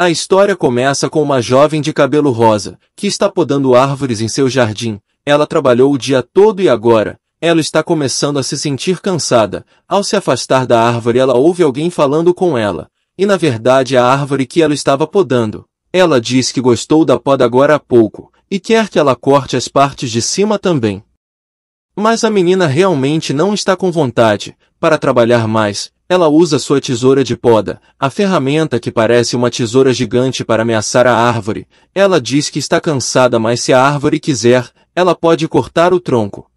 A história começa com uma jovem de cabelo rosa, que está podando árvores em seu jardim. Ela trabalhou o dia todo e agora, ela está começando a se sentir cansada. Ao se afastar da árvore, ela ouve alguém falando com ela. E na verdade é a árvore que ela estava podando. Ela diz que gostou da poda agora há pouco, e quer que ela corte as partes de cima também. Mas a menina realmente não está com vontade para trabalhar mais, ela usa sua tesoura de poda, a ferramenta que parece uma tesoura gigante para ameaçar a árvore. Ela diz que está cansada, mas se a árvore quiser, ela pode cortar o tronco.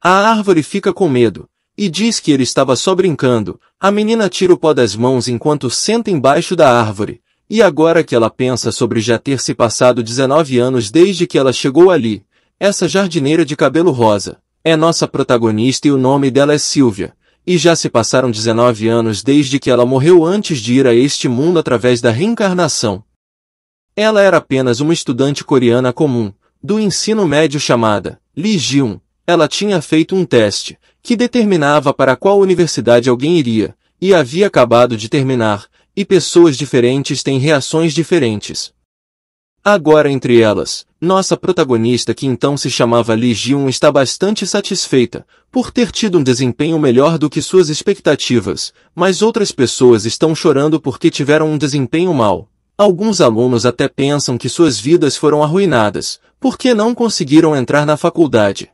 A árvore fica com medo, e diz que ele estava só brincando. A menina tira o pó das mãos enquanto senta embaixo da árvore. E agora que ela pensa sobre já ter se passado 19 anos desde que ela chegou ali, essa jardineira de cabelo rosa é nossa protagonista e o nome dela é Silvia e já se passaram 19 anos desde que ela morreu antes de ir a este mundo através da reencarnação. Ela era apenas uma estudante coreana comum, do ensino médio chamada Lee Jiun. Ela tinha feito um teste, que determinava para qual universidade alguém iria, e havia acabado de terminar, e pessoas diferentes têm reações diferentes. Agora entre elas, nossa protagonista que então se chamava Lee está bastante satisfeita, por ter tido um desempenho melhor do que suas expectativas, mas outras pessoas estão chorando porque tiveram um desempenho mau. Alguns alunos até pensam que suas vidas foram arruinadas, porque não conseguiram entrar na faculdade.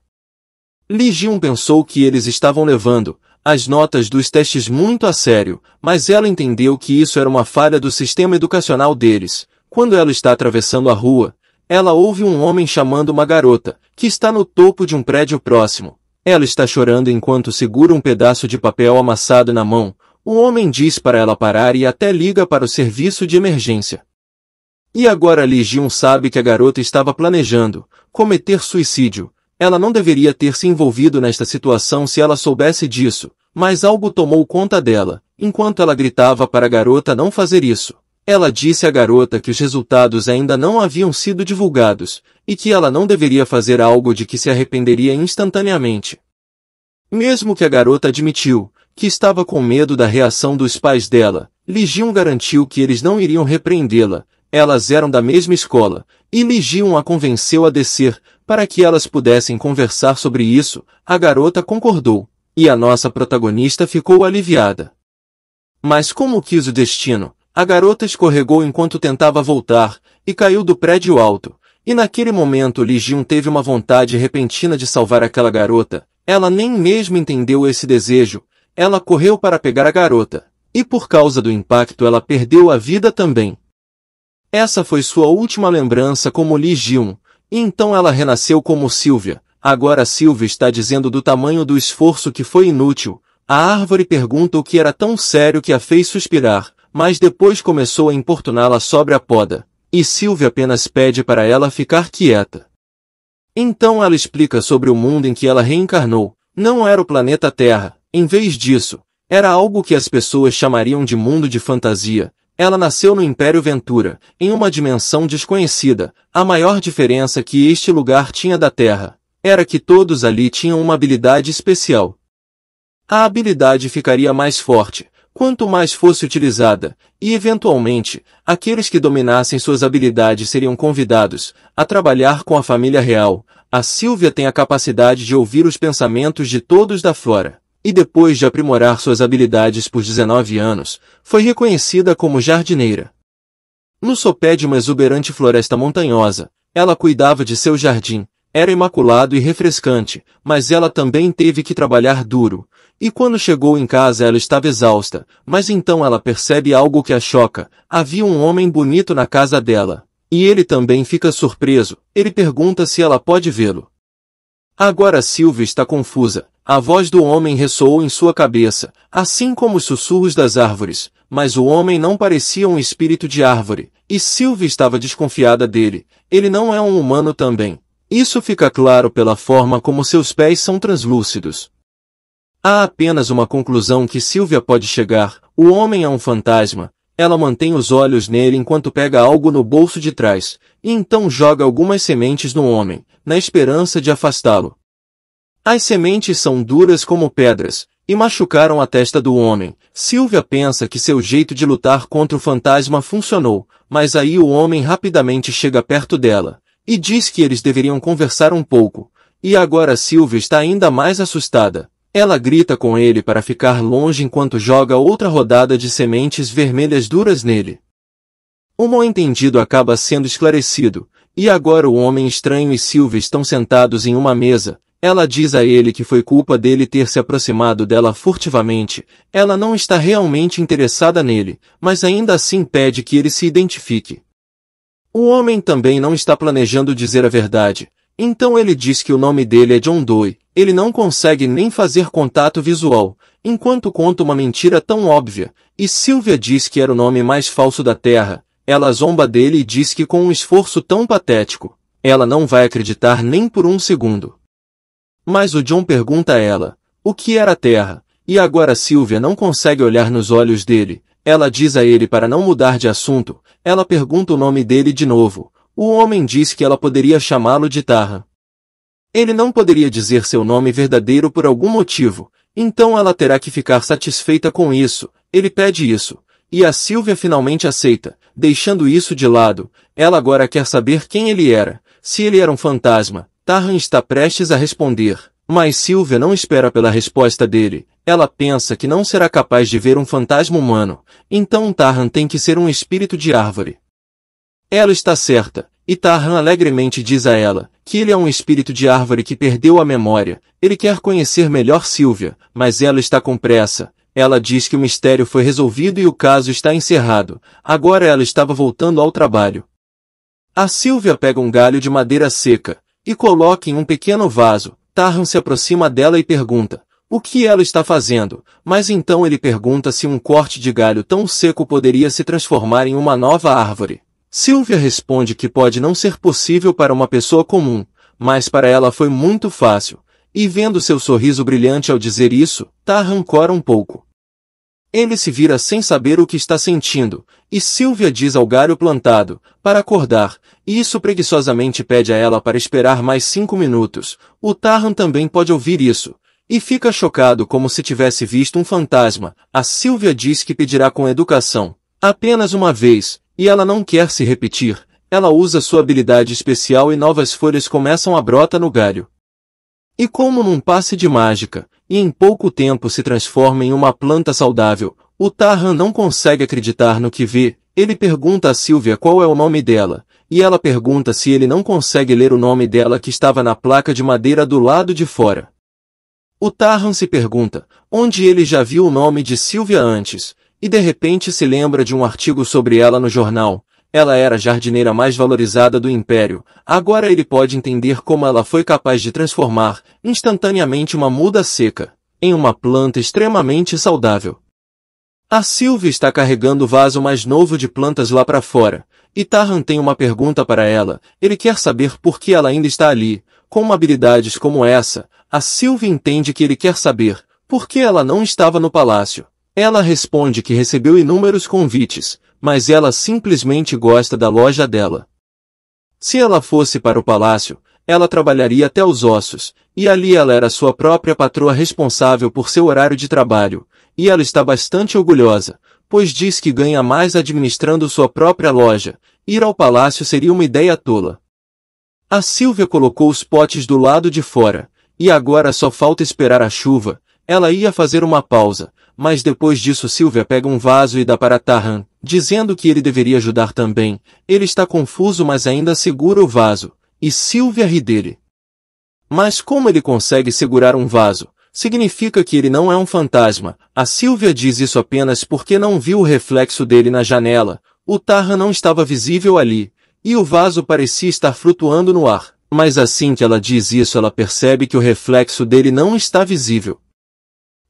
Lee pensou que eles estavam levando as notas dos testes muito a sério, mas ela entendeu que isso era uma falha do sistema educacional deles, quando ela está atravessando a rua, ela ouve um homem chamando uma garota, que está no topo de um prédio próximo. Ela está chorando enquanto segura um pedaço de papel amassado na mão. O homem diz para ela parar e até liga para o serviço de emergência. E agora Lee Jun sabe que a garota estava planejando cometer suicídio. Ela não deveria ter se envolvido nesta situação se ela soubesse disso, mas algo tomou conta dela, enquanto ela gritava para a garota não fazer isso. Ela disse à garota que os resultados ainda não haviam sido divulgados e que ela não deveria fazer algo de que se arrependeria instantaneamente. Mesmo que a garota admitiu que estava com medo da reação dos pais dela, Ligion garantiu que eles não iriam repreendê-la, elas eram da mesma escola, e Ligion a convenceu a descer para que elas pudessem conversar sobre isso, a garota concordou, e a nossa protagonista ficou aliviada. Mas como quis o destino, a garota escorregou enquanto tentava voltar, e caiu do prédio alto, e naquele momento Li teve uma vontade repentina de salvar aquela garota. Ela nem mesmo entendeu esse desejo. Ela correu para pegar a garota. E por causa do impacto ela perdeu a vida também. Essa foi sua última lembrança como Li E então ela renasceu como Silvia. Agora Silvia está dizendo do tamanho do esforço que foi inútil. A árvore pergunta o que era tão sério que a fez suspirar mas depois começou a importuná-la sobre a poda, e Silvia apenas pede para ela ficar quieta. Então ela explica sobre o mundo em que ela reencarnou. Não era o planeta Terra, em vez disso, era algo que as pessoas chamariam de mundo de fantasia. Ela nasceu no Império Ventura, em uma dimensão desconhecida. A maior diferença que este lugar tinha da Terra era que todos ali tinham uma habilidade especial. A habilidade ficaria mais forte, quanto mais fosse utilizada, e eventualmente, aqueles que dominassem suas habilidades seriam convidados a trabalhar com a família real. A Silvia tem a capacidade de ouvir os pensamentos de todos da Flora, e depois de aprimorar suas habilidades por 19 anos, foi reconhecida como jardineira. No sopé de uma exuberante floresta montanhosa, ela cuidava de seu jardim, era imaculado e refrescante, mas ela também teve que trabalhar duro. E quando chegou em casa ela estava exausta, mas então ela percebe algo que a choca. Havia um homem bonito na casa dela. E ele também fica surpreso. Ele pergunta se ela pode vê-lo. Agora Silvia está confusa. A voz do homem ressoou em sua cabeça, assim como os sussurros das árvores, mas o homem não parecia um espírito de árvore, e Silvia estava desconfiada dele. Ele não é um humano também. Isso fica claro pela forma como seus pés são translúcidos. Há apenas uma conclusão que Silvia pode chegar: o homem é um fantasma. Ela mantém os olhos nele enquanto pega algo no bolso de trás, e então joga algumas sementes no homem, na esperança de afastá-lo. As sementes são duras como pedras, e machucaram a testa do homem. Silvia pensa que seu jeito de lutar contra o fantasma funcionou, mas aí o homem rapidamente chega perto dela, e diz que eles deveriam conversar um pouco, e agora Silvia está ainda mais assustada. Ela grita com ele para ficar longe enquanto joga outra rodada de sementes vermelhas duras nele. O mal-entendido acaba sendo esclarecido, e agora o homem estranho e Silvia estão sentados em uma mesa. Ela diz a ele que foi culpa dele ter se aproximado dela furtivamente. Ela não está realmente interessada nele, mas ainda assim pede que ele se identifique. O homem também não está planejando dizer a verdade, então ele diz que o nome dele é John Doe. Ele não consegue nem fazer contato visual, enquanto conta uma mentira tão óbvia, e Sylvia diz que era o nome mais falso da Terra. Ela zomba dele e diz que com um esforço tão patético, ela não vai acreditar nem por um segundo. Mas o John pergunta a ela, o que era a Terra? E agora Sylvia não consegue olhar nos olhos dele, ela diz a ele para não mudar de assunto, ela pergunta o nome dele de novo. O homem diz que ela poderia chamá-lo de Tarra. Ele não poderia dizer seu nome verdadeiro por algum motivo, então ela terá que ficar satisfeita com isso. Ele pede isso, e a Silvia finalmente aceita, deixando isso de lado. Ela agora quer saber quem ele era, se ele era um fantasma. Tarran está prestes a responder, mas Silvia não espera pela resposta dele ela pensa que não será capaz de ver um fantasma humano, então Tarran tem que ser um espírito de árvore. Ela está certa, e Tarran alegremente diz a ela, que ele é um espírito de árvore que perdeu a memória, ele quer conhecer melhor Silvia, mas ela está com pressa, ela diz que o mistério foi resolvido e o caso está encerrado, agora ela estava voltando ao trabalho. A Silvia pega um galho de madeira seca, e coloca em um pequeno vaso, Tarran se aproxima dela e pergunta, o que ela está fazendo, mas então ele pergunta se um corte de galho tão seco poderia se transformar em uma nova árvore. Sylvia responde que pode não ser possível para uma pessoa comum, mas para ela foi muito fácil, e vendo seu sorriso brilhante ao dizer isso, tá rancora um pouco. Ele se vira sem saber o que está sentindo, e Sylvia diz ao galho plantado, para acordar, e isso preguiçosamente pede a ela para esperar mais cinco minutos. O Tarran também pode ouvir isso, e fica chocado como se tivesse visto um fantasma. A Silvia diz que pedirá com educação. Apenas uma vez, e ela não quer se repetir. Ela usa sua habilidade especial e novas folhas começam a brota no galho. E como num passe de mágica, e em pouco tempo se transforma em uma planta saudável, o Tarran não consegue acreditar no que vê. Ele pergunta a Silvia qual é o nome dela, e ela pergunta se ele não consegue ler o nome dela que estava na placa de madeira do lado de fora. O Tarran se pergunta onde ele já viu o nome de Silvia antes, e de repente se lembra de um artigo sobre ela no jornal. Ela era a jardineira mais valorizada do império. Agora ele pode entender como ela foi capaz de transformar, instantaneamente, uma muda seca em uma planta extremamente saudável. A Sylvia está carregando o vaso mais novo de plantas lá para fora, e Tarran tem uma pergunta para ela. Ele quer saber por que ela ainda está ali, com habilidades como essa, a Silvia entende que ele quer saber por que ela não estava no palácio. Ela responde que recebeu inúmeros convites, mas ela simplesmente gosta da loja dela. Se ela fosse para o palácio, ela trabalharia até os ossos, e ali ela era sua própria patroa responsável por seu horário de trabalho, e ela está bastante orgulhosa, pois diz que ganha mais administrando sua própria loja. Ir ao palácio seria uma ideia tola. A Silvia colocou os potes do lado de fora, e agora só falta esperar a chuva. Ela ia fazer uma pausa, mas depois disso Silvia pega um vaso e dá para Tarran, dizendo que ele deveria ajudar também. Ele está confuso mas ainda segura o vaso, e Silvia ri dele. Mas como ele consegue segurar um vaso? Significa que ele não é um fantasma. A Silvia diz isso apenas porque não viu o reflexo dele na janela. O Tarran não estava visível ali, e o vaso parecia estar flutuando no ar, mas assim que ela diz isso ela percebe que o reflexo dele não está visível.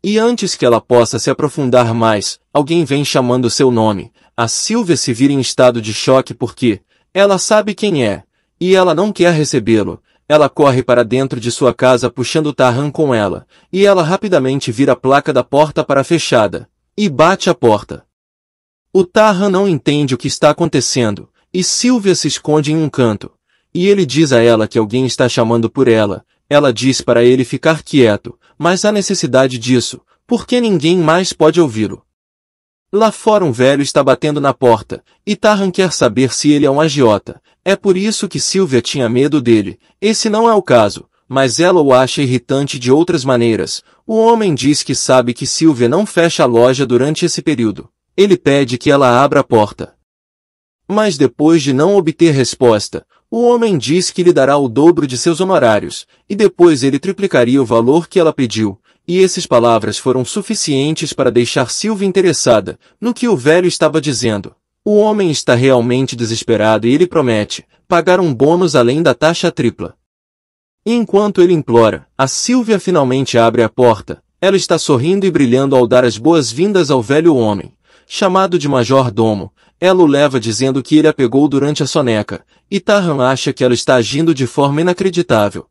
E antes que ela possa se aprofundar mais, alguém vem chamando seu nome. A Silvia se vira em estado de choque porque ela sabe quem é, e ela não quer recebê-lo. Ela corre para dentro de sua casa puxando Tarran com ela, e ela rapidamente vira a placa da porta para fechada, e bate a porta. O Tarran não entende o que está acontecendo, e Silvia se esconde em um canto. E ele diz a ela que alguém está chamando por ela. Ela diz para ele ficar quieto, mas há necessidade disso, porque ninguém mais pode ouvi-lo. Lá fora um velho está batendo na porta, e Tarran quer saber se ele é um agiota. É por isso que Silvia tinha medo dele. Esse não é o caso, mas ela o acha irritante de outras maneiras. O homem diz que sabe que Silvia não fecha a loja durante esse período. Ele pede que ela abra a porta. Mas depois de não obter resposta, o homem diz que lhe dará o dobro de seus honorários, e depois ele triplicaria o valor que ela pediu, e essas palavras foram suficientes para deixar Silvia interessada no que o velho estava dizendo. O homem está realmente desesperado e ele promete pagar um bônus além da taxa tripla. E enquanto ele implora, a Silvia finalmente abre a porta. Ela está sorrindo e brilhando ao dar as boas-vindas ao velho homem, chamado de Major Domo, ela o leva dizendo que ele a pegou durante a soneca, e Tarran acha que ela está agindo de forma inacreditável.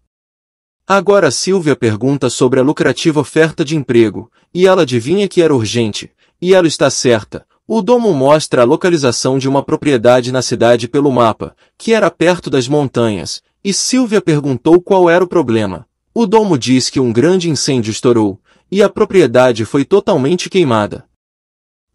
Agora Silvia pergunta sobre a lucrativa oferta de emprego, e ela adivinha que era urgente, e ela está certa. O domo mostra a localização de uma propriedade na cidade pelo mapa, que era perto das montanhas, e Silvia perguntou qual era o problema. O domo diz que um grande incêndio estourou, e a propriedade foi totalmente queimada.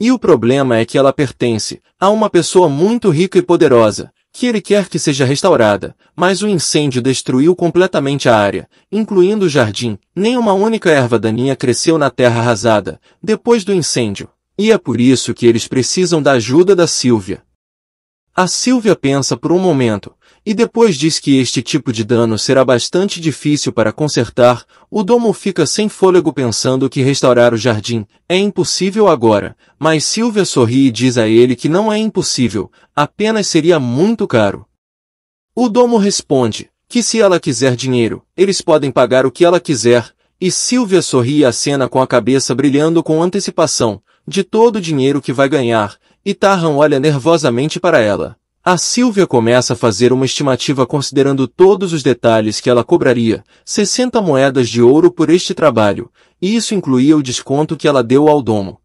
E o problema é que ela pertence a uma pessoa muito rica e poderosa, que ele quer que seja restaurada, mas o incêndio destruiu completamente a área, incluindo o jardim. Nem uma única erva daninha cresceu na terra arrasada, depois do incêndio. E é por isso que eles precisam da ajuda da Silvia. A Silvia pensa por um momento, e depois diz que este tipo de dano será bastante difícil para consertar, o domo fica sem fôlego pensando que restaurar o jardim é impossível agora, mas Silvia sorri e diz a ele que não é impossível, apenas seria muito caro. O domo responde que se ela quiser dinheiro, eles podem pagar o que ela quiser, e Silvia sorri e cena com a cabeça brilhando com antecipação de todo o dinheiro que vai ganhar, e Tarran olha nervosamente para ela. A Silvia começa a fazer uma estimativa considerando todos os detalhes que ela cobraria, 60 moedas de ouro por este trabalho, e isso incluía o desconto que ela deu ao domo.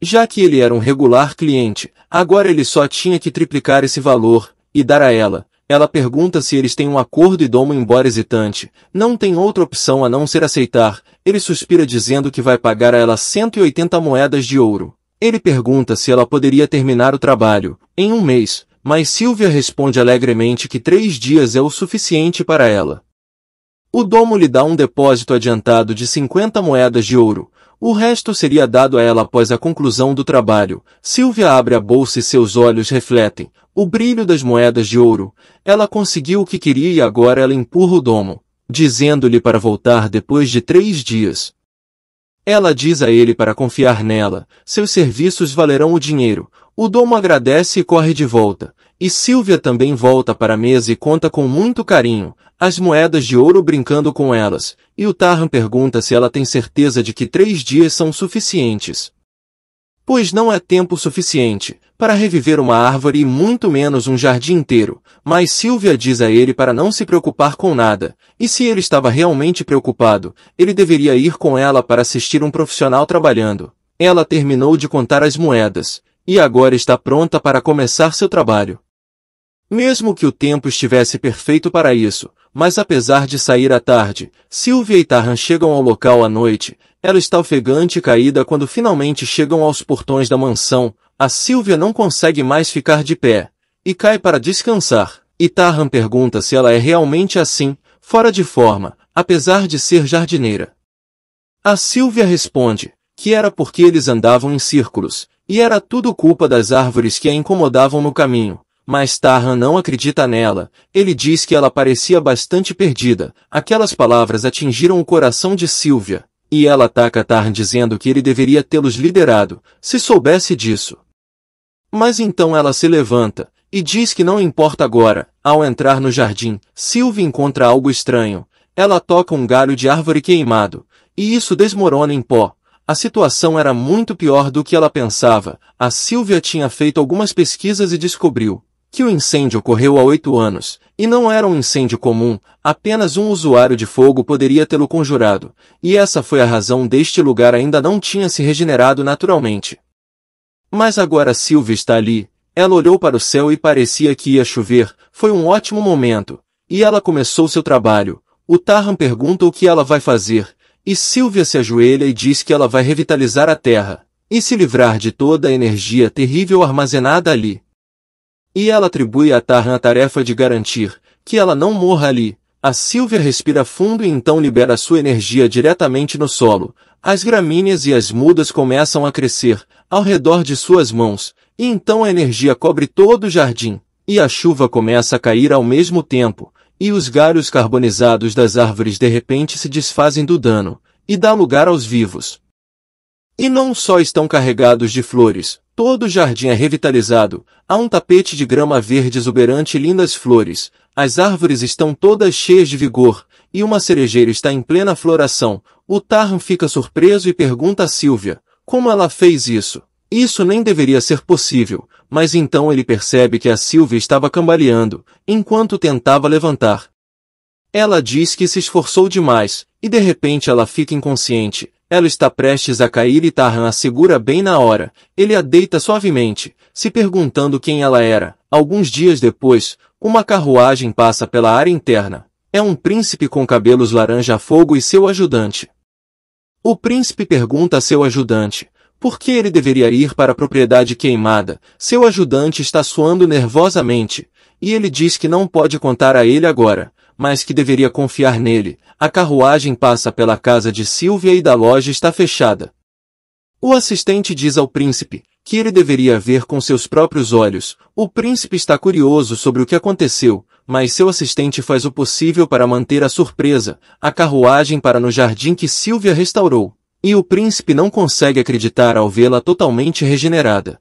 Já que ele era um regular cliente, agora ele só tinha que triplicar esse valor e dar a ela. Ela pergunta se eles têm um acordo e domo embora hesitante. Não tem outra opção a não ser aceitar. Ele suspira dizendo que vai pagar a ela 180 moedas de ouro. Ele pergunta se ela poderia terminar o trabalho em um mês, mas Silvia responde alegremente que três dias é o suficiente para ela. O domo lhe dá um depósito adiantado de 50 moedas de ouro. O resto seria dado a ela após a conclusão do trabalho. Silvia abre a bolsa e seus olhos refletem o brilho das moedas de ouro. Ela conseguiu o que queria e agora ela empurra o domo, dizendo-lhe para voltar depois de três dias. Ela diz a ele para confiar nela, seus serviços valerão o dinheiro. O domo agradece e corre de volta, e Silvia também volta para a mesa e conta com muito carinho, as moedas de ouro brincando com elas, e o Tarran pergunta se ela tem certeza de que três dias são suficientes. Pois não é tempo suficiente para reviver uma árvore e muito menos um jardim inteiro, mas Silvia diz a ele para não se preocupar com nada, e se ele estava realmente preocupado, ele deveria ir com ela para assistir um profissional trabalhando. Ela terminou de contar as moedas, e agora está pronta para começar seu trabalho. Mesmo que o tempo estivesse perfeito para isso, mas apesar de sair à tarde, Sylvia e Tarran chegam ao local à noite ela está ofegante e caída quando finalmente chegam aos portões da mansão. A Silvia não consegue mais ficar de pé e cai para descansar. E Tarran pergunta se ela é realmente assim, fora de forma, apesar de ser jardineira. A Silvia responde que era porque eles andavam em círculos, e era tudo culpa das árvores que a incomodavam no caminho. Mas Tarran não acredita nela. Ele diz que ela parecia bastante perdida. Aquelas palavras atingiram o coração de Silvia, e ela ataca Tarn dizendo que ele deveria tê-los liderado, se soubesse disso. Mas então ela se levanta, e diz que não importa agora. Ao entrar no jardim, Sylvie encontra algo estranho. Ela toca um galho de árvore queimado, e isso desmorona em pó. A situação era muito pior do que ela pensava. A Sylvia tinha feito algumas pesquisas e descobriu que o incêndio ocorreu há oito anos, e não era um incêndio comum, apenas um usuário de fogo poderia tê-lo conjurado, e essa foi a razão deste lugar ainda não tinha se regenerado naturalmente. Mas agora Silvia está ali, ela olhou para o céu e parecia que ia chover, foi um ótimo momento, e ela começou seu trabalho. O Tarran pergunta o que ela vai fazer, e Silvia se ajoelha e diz que ela vai revitalizar a terra, e se livrar de toda a energia terrível armazenada ali. E ela atribui a Tarran a tarefa de garantir que ela não morra ali. A Silvia respira fundo e então libera sua energia diretamente no solo. As gramíneas e as mudas começam a crescer ao redor de suas mãos, e então a energia cobre todo o jardim, e a chuva começa a cair ao mesmo tempo, e os galhos carbonizados das árvores de repente se desfazem do dano, e dá lugar aos vivos. E não só estão carregados de flores, Todo o jardim é revitalizado, há um tapete de grama verde exuberante e lindas flores, as árvores estão todas cheias de vigor, e uma cerejeira está em plena floração. O Tarn fica surpreso e pergunta a Silvia, como ela fez isso? Isso nem deveria ser possível, mas então ele percebe que a Silvia estava cambaleando, enquanto tentava levantar. Ela diz que se esforçou demais, e de repente ela fica inconsciente, ela está prestes a cair e Tarran a segura bem na hora. Ele a deita suavemente, se perguntando quem ela era. Alguns dias depois, uma carruagem passa pela área interna. É um príncipe com cabelos laranja fogo e seu ajudante. O príncipe pergunta a seu ajudante, por que ele deveria ir para a propriedade queimada? Seu ajudante está suando nervosamente, e ele diz que não pode contar a ele agora mas que deveria confiar nele. A carruagem passa pela casa de Silvia e da loja está fechada. O assistente diz ao príncipe que ele deveria ver com seus próprios olhos. O príncipe está curioso sobre o que aconteceu, mas seu assistente faz o possível para manter a surpresa. A carruagem para no jardim que Silvia restaurou, e o príncipe não consegue acreditar ao vê-la totalmente regenerada.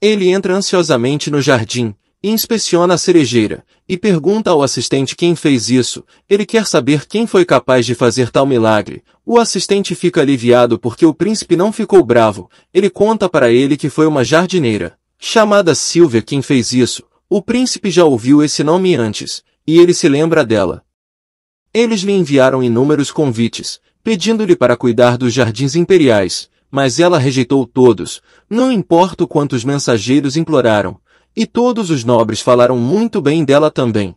Ele entra ansiosamente no jardim, inspeciona a cerejeira, e pergunta ao assistente quem fez isso, ele quer saber quem foi capaz de fazer tal milagre. O assistente fica aliviado porque o príncipe não ficou bravo, ele conta para ele que foi uma jardineira, chamada Silvia quem fez isso. O príncipe já ouviu esse nome antes, e ele se lembra dela. Eles lhe enviaram inúmeros convites, pedindo-lhe para cuidar dos jardins imperiais, mas ela rejeitou todos, não importa quantos mensageiros imploraram, e todos os nobres falaram muito bem dela também.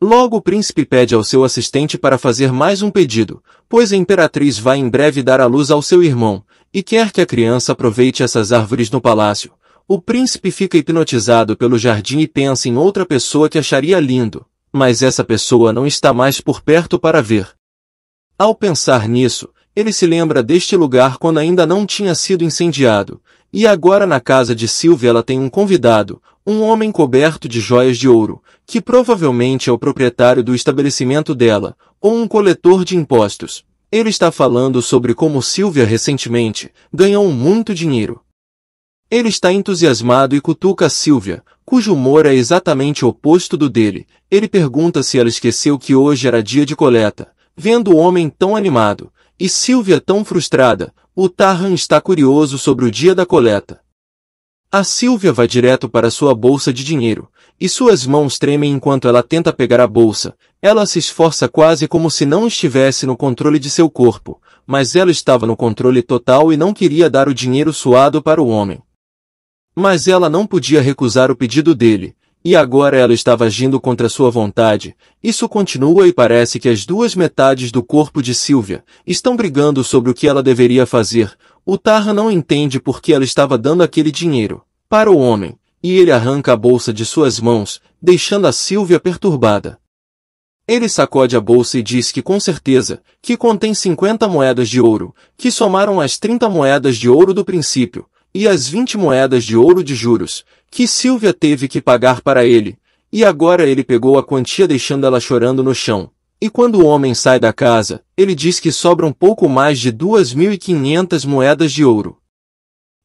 Logo o príncipe pede ao seu assistente para fazer mais um pedido, pois a imperatriz vai em breve dar à luz ao seu irmão, e quer que a criança aproveite essas árvores no palácio. O príncipe fica hipnotizado pelo jardim e pensa em outra pessoa que acharia lindo, mas essa pessoa não está mais por perto para ver. Ao pensar nisso, ele se lembra deste lugar quando ainda não tinha sido incendiado, e agora na casa de Silvia ela tem um convidado, um homem coberto de joias de ouro, que provavelmente é o proprietário do estabelecimento dela, ou um coletor de impostos. Ele está falando sobre como Silvia recentemente ganhou muito dinheiro. Ele está entusiasmado e cutuca Silvia, cujo humor é exatamente o oposto do dele. Ele pergunta se ela esqueceu que hoje era dia de coleta. Vendo o homem tão animado, e Silvia tão frustrada, o Tarran está curioso sobre o dia da coleta. A Silvia vai direto para sua bolsa de dinheiro, e suas mãos tremem enquanto ela tenta pegar a bolsa. Ela se esforça quase como se não estivesse no controle de seu corpo, mas ela estava no controle total e não queria dar o dinheiro suado para o homem. Mas ela não podia recusar o pedido dele, e agora ela estava agindo contra sua vontade. Isso continua e parece que as duas metades do corpo de Sylvia estão brigando sobre o que ela deveria fazer. O Tarra não entende por que ela estava dando aquele dinheiro para o homem, e ele arranca a bolsa de suas mãos, deixando a Sylvia perturbada. Ele sacode a bolsa e diz que com certeza, que contém 50 moedas de ouro, que somaram as 30 moedas de ouro do princípio, e as 20 moedas de ouro de juros, que Silvia teve que pagar para ele, e agora ele pegou a quantia deixando ela chorando no chão. E quando o homem sai da casa, ele diz que sobram pouco mais de 2.500 moedas de ouro.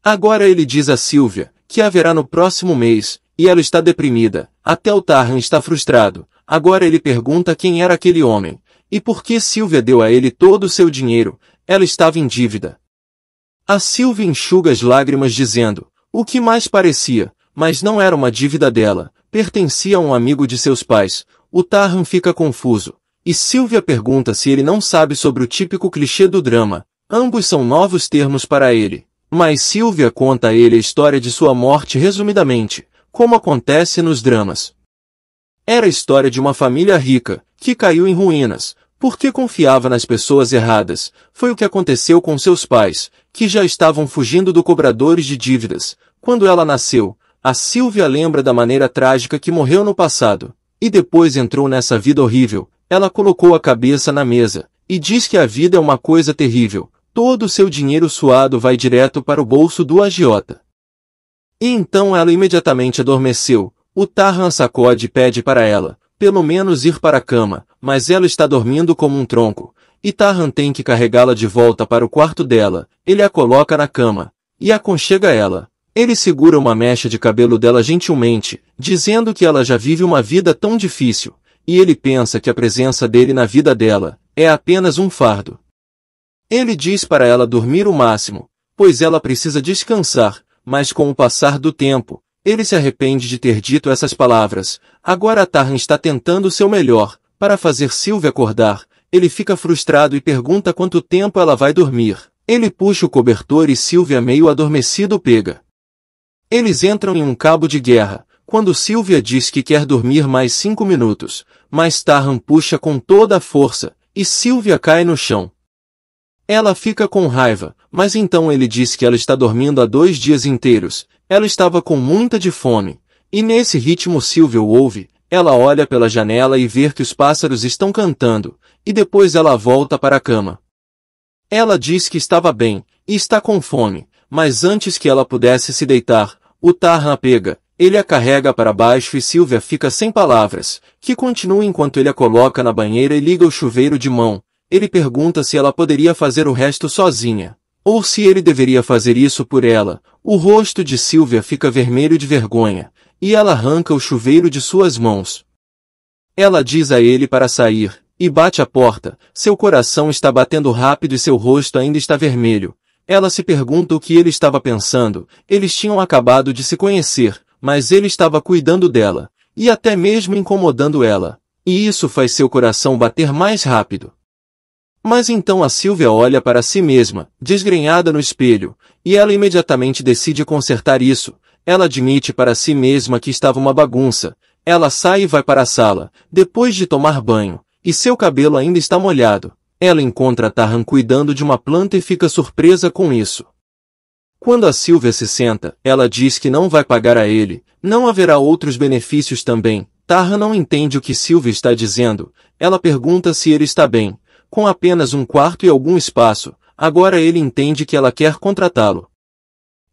Agora ele diz a Silvia que haverá no próximo mês, e ela está deprimida, até o Tarran está frustrado. Agora ele pergunta quem era aquele homem, e por que Silvia deu a ele todo o seu dinheiro, ela estava em dívida, a Silvia enxuga as lágrimas dizendo, o que mais parecia, mas não era uma dívida dela, pertencia a um amigo de seus pais. O Tarhan fica confuso, e Silvia pergunta se ele não sabe sobre o típico clichê do drama. Ambos são novos termos para ele. Mas Silvia conta a ele a história de sua morte resumidamente, como acontece nos dramas. Era a história de uma família rica, que caiu em ruínas, porque confiava nas pessoas erradas. Foi o que aconteceu com seus pais, que já estavam fugindo do cobradores de dívidas. Quando ela nasceu, a Silvia lembra da maneira trágica que morreu no passado, e depois entrou nessa vida horrível. Ela colocou a cabeça na mesa, e diz que a vida é uma coisa terrível. Todo o seu dinheiro suado vai direto para o bolso do agiota. E então ela imediatamente adormeceu. O Tarran sacode e pede para ela, pelo menos ir para a cama, mas ela está dormindo como um tronco, e Tarran tem que carregá-la de volta para o quarto dela. Ele a coloca na cama e aconchega ela. Ele segura uma mecha de cabelo dela gentilmente, dizendo que ela já vive uma vida tão difícil, e ele pensa que a presença dele na vida dela é apenas um fardo. Ele diz para ela dormir o máximo, pois ela precisa descansar, mas com o passar do tempo, ele se arrepende de ter dito essas palavras. Agora Tarran está tentando seu melhor para fazer Silvia acordar, ele fica frustrado e pergunta quanto tempo ela vai dormir. Ele puxa o cobertor e Sylvia meio adormecido pega. Eles entram em um cabo de guerra, quando Sylvia diz que quer dormir mais cinco minutos, mas Tarran puxa com toda a força, e Sylvia cai no chão. Ela fica com raiva, mas então ele diz que ela está dormindo há dois dias inteiros, ela estava com muita de fome, e nesse ritmo Sylvia ouve, ela olha pela janela e vê que os pássaros estão cantando, e depois ela volta para a cama. Ela diz que estava bem e está com fome, mas antes que ela pudesse se deitar, o Tarran pega, ele a carrega para baixo e Silvia fica sem palavras, que continua enquanto ele a coloca na banheira e liga o chuveiro de mão. Ele pergunta se ela poderia fazer o resto sozinha, ou se ele deveria fazer isso por ela. O rosto de Silvia fica vermelho de vergonha, e ela arranca o chuveiro de suas mãos. Ela diz a ele para sair, e bate a porta, seu coração está batendo rápido e seu rosto ainda está vermelho. Ela se pergunta o que ele estava pensando, eles tinham acabado de se conhecer, mas ele estava cuidando dela, e até mesmo incomodando ela. E isso faz seu coração bater mais rápido. Mas então a Silvia olha para si mesma, desgrenhada no espelho, e ela imediatamente decide consertar isso. Ela admite para si mesma que estava uma bagunça. Ela sai e vai para a sala, depois de tomar banho e seu cabelo ainda está molhado. Ela encontra Tarran cuidando de uma planta e fica surpresa com isso. Quando a Silvia se senta, ela diz que não vai pagar a ele, não haverá outros benefícios também. Tarran não entende o que Silvia está dizendo. Ela pergunta se ele está bem, com apenas um quarto e algum espaço. Agora ele entende que ela quer contratá-lo.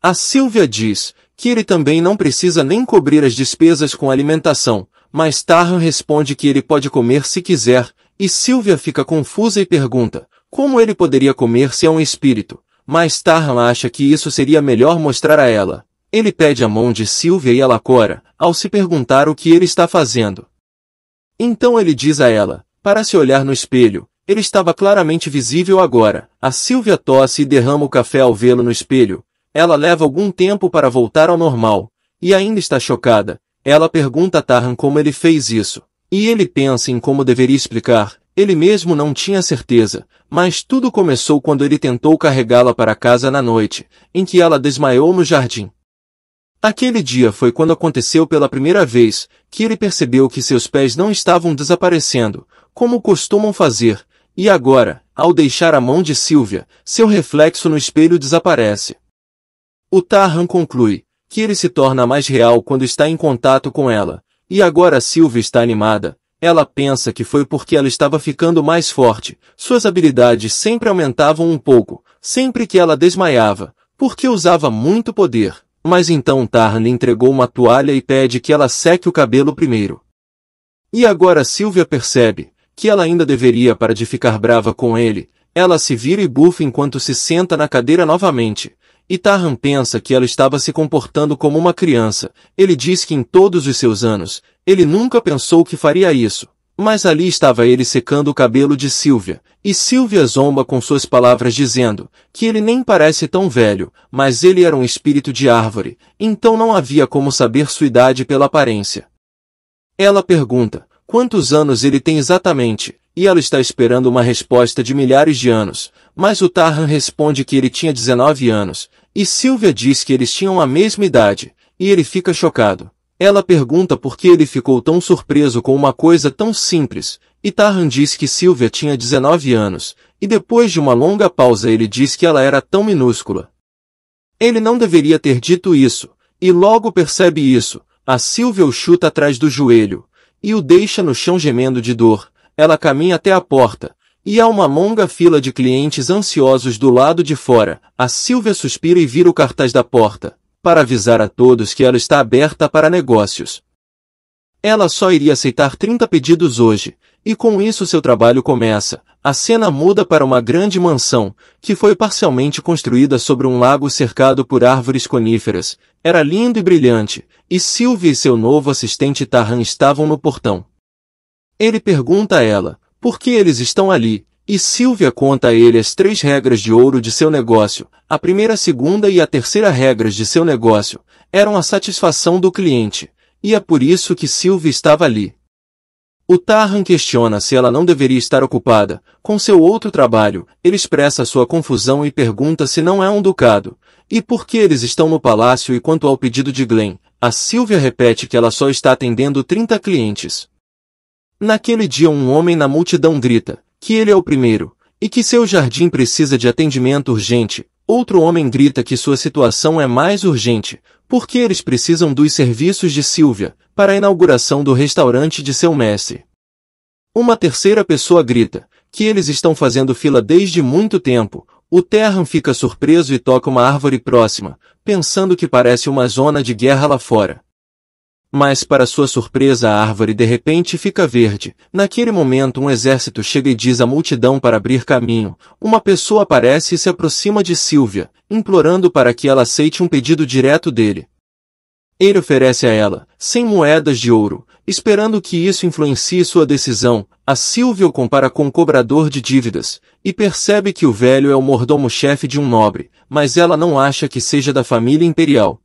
A Silvia diz que ele também não precisa nem cobrir as despesas com alimentação, mas Tarran responde que ele pode comer se quiser, e Silvia fica confusa e pergunta, como ele poderia comer se é um espírito? Mas Tarran acha que isso seria melhor mostrar a ela. Ele pede a mão de Silvia e ela cora, ao se perguntar o que ele está fazendo. Então ele diz a ela, para se olhar no espelho, ele estava claramente visível agora. A Silvia tosse e derrama o café ao vê-lo no espelho. Ela leva algum tempo para voltar ao normal, e ainda está chocada, ela pergunta a Tarran como ele fez isso, e ele pensa em como deveria explicar, ele mesmo não tinha certeza, mas tudo começou quando ele tentou carregá-la para casa na noite, em que ela desmaiou no jardim. Aquele dia foi quando aconteceu pela primeira vez que ele percebeu que seus pés não estavam desaparecendo, como costumam fazer, e agora, ao deixar a mão de Silvia, seu reflexo no espelho desaparece. O Tarran conclui, que ele se torna mais real quando está em contato com ela. E agora Sylvia está animada. Ela pensa que foi porque ela estava ficando mais forte. Suas habilidades sempre aumentavam um pouco, sempre que ela desmaiava, porque usava muito poder. Mas então Tarn entregou uma toalha e pede que ela seque o cabelo primeiro. E agora Sylvia percebe que ela ainda deveria para de ficar brava com ele. Ela se vira e bufa enquanto se senta na cadeira novamente. E Tarham pensa que ela estava se comportando como uma criança. Ele diz que em todos os seus anos, ele nunca pensou que faria isso. Mas ali estava ele secando o cabelo de Silvia, e Silvia zomba com suas palavras dizendo que ele nem parece tão velho, mas ele era um espírito de árvore, então não havia como saber sua idade pela aparência. Ela pergunta quantos anos ele tem exatamente, e ela está esperando uma resposta de milhares de anos, mas o Tarran responde que ele tinha 19 anos, e Silvia diz que eles tinham a mesma idade, e ele fica chocado. Ela pergunta por que ele ficou tão surpreso com uma coisa tão simples, e Tarran diz que Silvia tinha 19 anos, e depois de uma longa pausa ele diz que ela era tão minúscula. Ele não deveria ter dito isso, e logo percebe isso. A Silvia o chuta atrás do joelho, e o deixa no chão gemendo de dor. Ela caminha até a porta, e há uma longa fila de clientes ansiosos do lado de fora. A Silvia suspira e vira o cartaz da porta, para avisar a todos que ela está aberta para negócios. Ela só iria aceitar 30 pedidos hoje, e com isso seu trabalho começa. A cena muda para uma grande mansão, que foi parcialmente construída sobre um lago cercado por árvores coníferas. Era lindo e brilhante, e Silvia e seu novo assistente Tarran estavam no portão. Ele pergunta a ela, por que eles estão ali, e Silvia conta a ele as três regras de ouro de seu negócio. A primeira, a segunda e a terceira regras de seu negócio eram a satisfação do cliente, e é por isso que Silvia estava ali. O Tarran questiona se ela não deveria estar ocupada com seu outro trabalho. Ele expressa sua confusão e pergunta se não é um ducado. E por que eles estão no palácio e quanto ao pedido de Glenn? A Silvia repete que ela só está atendendo 30 clientes. Naquele dia um homem na multidão grita, que ele é o primeiro, e que seu jardim precisa de atendimento urgente. Outro homem grita que sua situação é mais urgente, porque eles precisam dos serviços de Silvia, para a inauguração do restaurante de seu mestre. Uma terceira pessoa grita, que eles estão fazendo fila desde muito tempo. O Terran fica surpreso e toca uma árvore próxima, pensando que parece uma zona de guerra lá fora. Mas para sua surpresa a árvore de repente fica verde. Naquele momento um exército chega e diz à multidão para abrir caminho. Uma pessoa aparece e se aproxima de Silvia, implorando para que ela aceite um pedido direto dele. Ele oferece a ela 100 moedas de ouro, esperando que isso influencie sua decisão. A Silvia o compara com um cobrador de dívidas e percebe que o velho é o mordomo-chefe de um nobre, mas ela não acha que seja da família imperial.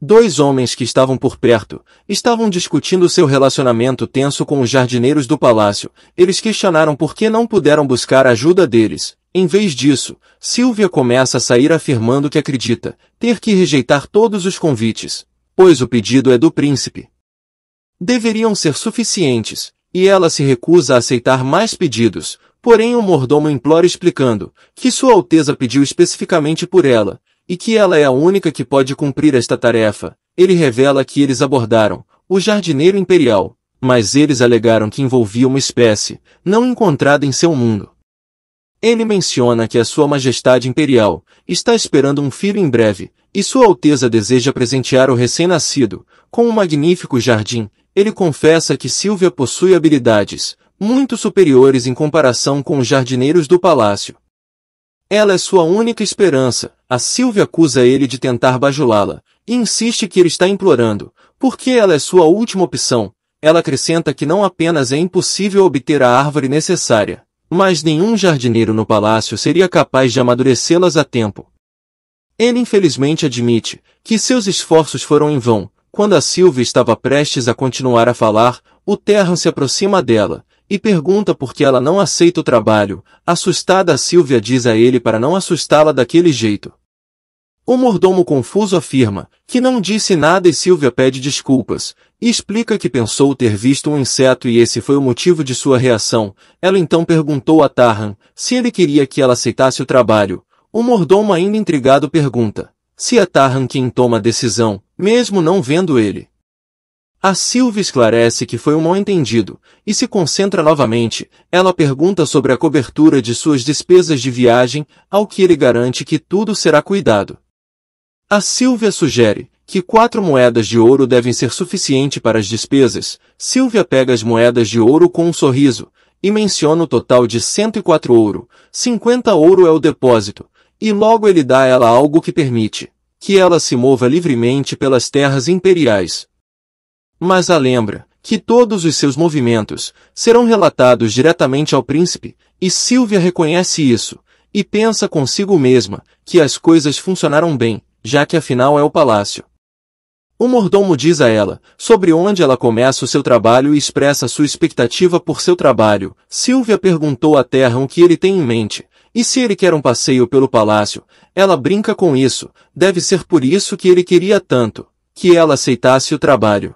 Dois homens que estavam por perto estavam discutindo seu relacionamento tenso com os jardineiros do palácio. Eles questionaram por que não puderam buscar ajuda deles. Em vez disso, Silvia começa a sair afirmando que acredita ter que rejeitar todos os convites, pois o pedido é do príncipe. Deveriam ser suficientes, e ela se recusa a aceitar mais pedidos, porém o mordomo implora explicando que Sua Alteza pediu especificamente por ela, e que ela é a única que pode cumprir esta tarefa. Ele revela que eles abordaram o jardineiro imperial, mas eles alegaram que envolvia uma espécie não encontrada em seu mundo. Ele menciona que a Sua Majestade Imperial está esperando um filho em breve, e Sua Alteza deseja presentear o recém-nascido com um magnífico jardim. Ele confessa que Silvia possui habilidades muito superiores em comparação com os jardineiros do palácio, ela é sua única esperança. A Silvia acusa ele de tentar bajulá-la e insiste que ele está implorando, porque ela é sua última opção. Ela acrescenta que não apenas é impossível obter a árvore necessária, mas nenhum jardineiro no palácio seria capaz de amadurecê-las a tempo. Ele infelizmente admite que seus esforços foram em vão. Quando a Silvia estava prestes a continuar a falar, o Terran se aproxima dela e pergunta por que ela não aceita o trabalho. Assustada, Silvia diz a ele para não assustá-la daquele jeito. O mordomo confuso afirma que não disse nada e Silvia pede desculpas e explica que pensou ter visto um inseto e esse foi o motivo de sua reação. Ela então perguntou a Tarran se ele queria que ela aceitasse o trabalho. O mordomo ainda intrigado pergunta se é Tarran quem toma a decisão, mesmo não vendo ele. A Silvia esclarece que foi um mal-entendido e se concentra novamente. Ela pergunta sobre a cobertura de suas despesas de viagem, ao que ele garante que tudo será cuidado. A Silvia sugere que quatro moedas de ouro devem ser suficiente para as despesas. Silvia pega as moedas de ouro com um sorriso e menciona o total de 104 ouro. 50 ouro é o depósito e logo ele dá a ela algo que permite que ela se mova livremente pelas terras imperiais mas a lembra que todos os seus movimentos serão relatados diretamente ao príncipe, e Silvia reconhece isso, e pensa consigo mesma que as coisas funcionaram bem, já que afinal é o palácio. O mordomo diz a ela sobre onde ela começa o seu trabalho e expressa sua expectativa por seu trabalho. Silvia perguntou à terra o que ele tem em mente, e se ele quer um passeio pelo palácio, ela brinca com isso, deve ser por isso que ele queria tanto, que ela aceitasse o trabalho.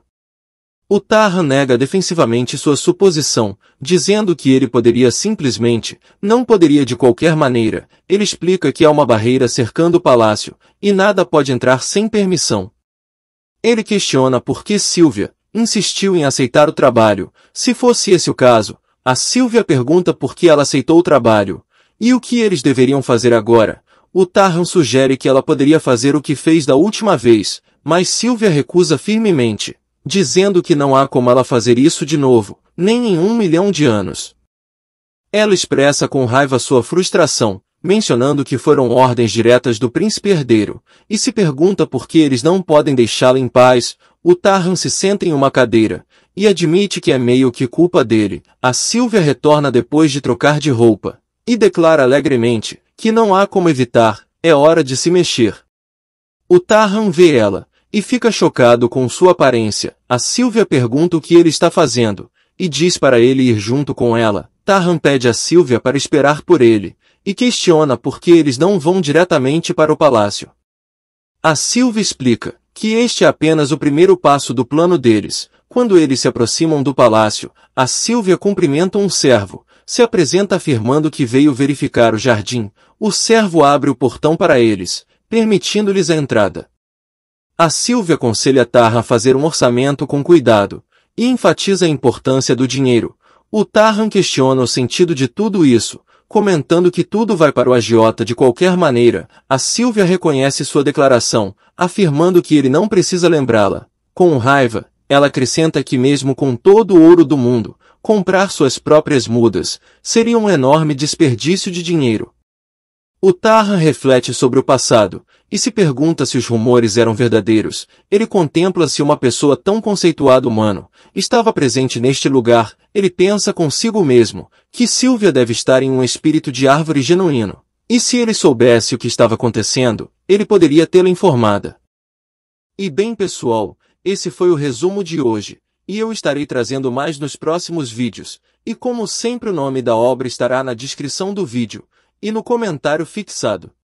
O Tarra nega defensivamente sua suposição, dizendo que ele poderia simplesmente, não poderia de qualquer maneira. Ele explica que há uma barreira cercando o palácio, e nada pode entrar sem permissão. Ele questiona por que Silvia insistiu em aceitar o trabalho. Se fosse esse o caso, a Silvia pergunta por que ela aceitou o trabalho. E o que eles deveriam fazer agora? O Tarran sugere que ela poderia fazer o que fez da última vez, mas Silvia recusa firmemente dizendo que não há como ela fazer isso de novo, nem em um milhão de anos. Ela expressa com raiva sua frustração, mencionando que foram ordens diretas do príncipe herdeiro, e se pergunta por que eles não podem deixá-la em paz. O Tarran se senta em uma cadeira, e admite que é meio que culpa dele. A Silvia retorna depois de trocar de roupa, e declara alegremente que não há como evitar, é hora de se mexer. O Tarran vê ela, e fica chocado com sua aparência. A Silvia pergunta o que ele está fazendo, e diz para ele ir junto com ela. Tarran pede a Silvia para esperar por ele, e questiona por que eles não vão diretamente para o palácio. A Silvia explica que este é apenas o primeiro passo do plano deles. Quando eles se aproximam do palácio, a Silvia cumprimenta um servo, se apresenta afirmando que veio verificar o jardim. O servo abre o portão para eles, permitindo-lhes a entrada. A Silvia aconselha Tarra a fazer um orçamento com cuidado e enfatiza a importância do dinheiro. O Tarran questiona o sentido de tudo isso, comentando que tudo vai para o agiota de qualquer maneira. A Silvia reconhece sua declaração, afirmando que ele não precisa lembrá-la. Com raiva, ela acrescenta que mesmo com todo o ouro do mundo, comprar suas próprias mudas seria um enorme desperdício de dinheiro. O Tarra reflete sobre o passado, e se pergunta se os rumores eram verdadeiros. Ele contempla se uma pessoa tão conceituada humano estava presente neste lugar. Ele pensa consigo mesmo que Silvia deve estar em um espírito de árvore genuíno. E se ele soubesse o que estava acontecendo, ele poderia tê-la informada. E bem pessoal, esse foi o resumo de hoje, e eu estarei trazendo mais nos próximos vídeos, e como sempre o nome da obra estará na descrição do vídeo e no comentário fixado.